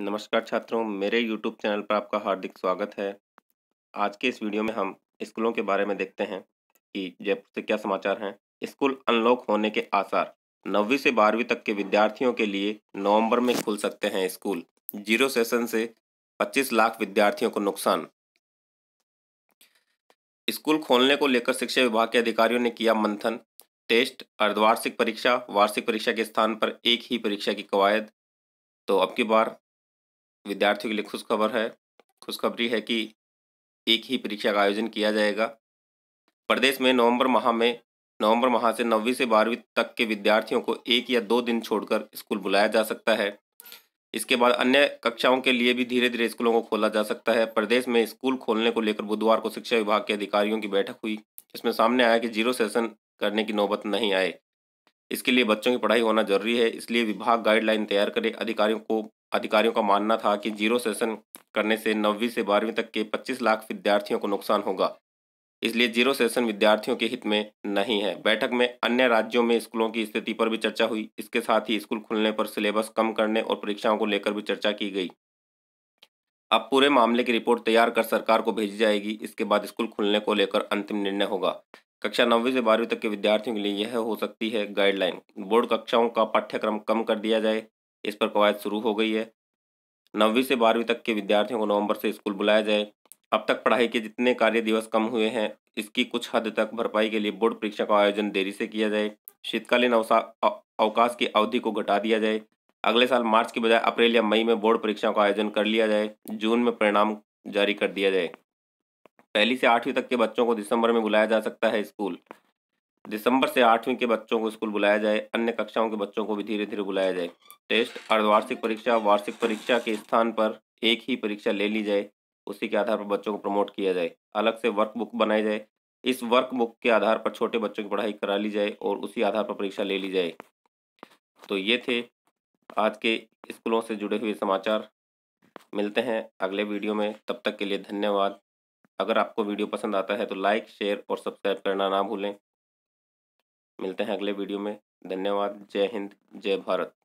नमस्कार छात्रों मेरे YouTube चैनल पर आपका हार्दिक स्वागत है आज के इस वीडियो में हम स्कूलों के बारे में देखते हैं कि जयपुर से क्या समाचार हैं स्कूल अनलॉक होने के आसार नौवीं से बारहवीं तक के विद्यार्थियों के लिए नवंबर में खुल सकते हैं स्कूल जीरो सेशन से 25 लाख विद्यार्थियों को नुकसान स्कूल खोलने को लेकर शिक्षा विभाग के अधिकारियों ने किया मंथन टेस्ट अर्धवार्षिक परीक्षा वार्षिक परीक्षा के स्थान पर एक ही परीक्षा की कवायद तो अब की बार विद्यार्थियों के लिए खुशखबर है खुशखबरी है कि एक ही परीक्षा का आयोजन किया जाएगा प्रदेश में नवंबर माह में नवंबर माह से नौवीं से बारहवीं तक के विद्यार्थियों को एक या दो दिन छोड़कर स्कूल बुलाया जा सकता है इसके बाद अन्य कक्षाओं के लिए भी धीरे धीरे स्कूलों को खोला जा सकता है प्रदेश में स्कूल खोलने को लेकर बुधवार को शिक्षा विभाग के अधिकारियों की बैठक हुई इसमें सामने आया कि जीरो सेशन करने की नौबत नहीं आए इसके लिए बच्चों की पढ़ाई होना जरूरी है इसलिए विभाग गाइडलाइन तैयार करे अधिकारियों को अधिकारियों का मानना था कि जीरो सेशन करने से नवीं से बारहवीं तक के 25 लाख विद्यार्थियों को नुकसान होगा इसलिए जीरो सेशन विद्यार्थियों के हित में नहीं है बैठक में अन्य राज्यों में स्कूलों की स्थिति पर भी चर्चा हुई इसके साथ ही स्कूल खुलने पर सिलेबस कम करने और परीक्षाओं को लेकर भी चर्चा की गई अब पूरे मामले की रिपोर्ट तैयार कर सरकार को भेजी जाएगी इसके बाद स्कूल खुलने को लेकर अंतिम निर्णय होगा कक्षा नौवीं से बारहवीं तक के विद्यार्थियों के लिए यह हो सकती है गाइडलाइन बोर्ड कक्षाओं का पाठ्यक्रम कम कर दिया जाए इस पर कवायद शुरू हो गई है नौवीं से बारहवीं तक के विद्यार्थियों को नवंबर से स्कूल बुलाया जाए अब तक पढ़ाई के जितने कार्य दिवस कम हुए हैं इसकी कुछ हद तक भरपाई के लिए बोर्ड परीक्षा का आयोजन देरी से किया जाए शीतकालीन अवकाश की अवधि को घटा दिया जाए अगले साल मार्च के बजाय अप्रैल या मई में बोर्ड परीक्षाओं का आयोजन कर लिया जाए जून में परिणाम जारी कर दिया जाए पहली से आठवीं तक के बच्चों को दिसंबर में बुलाया जा सकता है स्कूल दिसंबर से आठवीं के बच्चों को स्कूल बुलाया जाए अन्य कक्षाओं के बच्चों को भी धीरे धीरे बुलाया जाए टेस्ट अर्धवार्षिक परीक्षा वार्षिक परीक्षा के स्थान पर एक ही परीक्षा ले ली जाए उसी के आधार पर बच्चों को प्रमोट किया जाए अलग से वर्क बुक बनाई जाए इस वर्क बुक के आधार पर छोटे बच्चों की पढ़ाई करा ली जाए और उसी आधार पर परीक्षा ले ली जाए तो ये थे आज के स्कूलों से जुड़े हुए समाचार मिलते हैं अगले वीडियो में तब तक के लिए धन्यवाद अगर आपको वीडियो पसंद आता है तो लाइक शेयर और सब्सक्राइब करना ना भूलें मिलते हैं अगले वीडियो में धन्यवाद जय हिंद जय भारत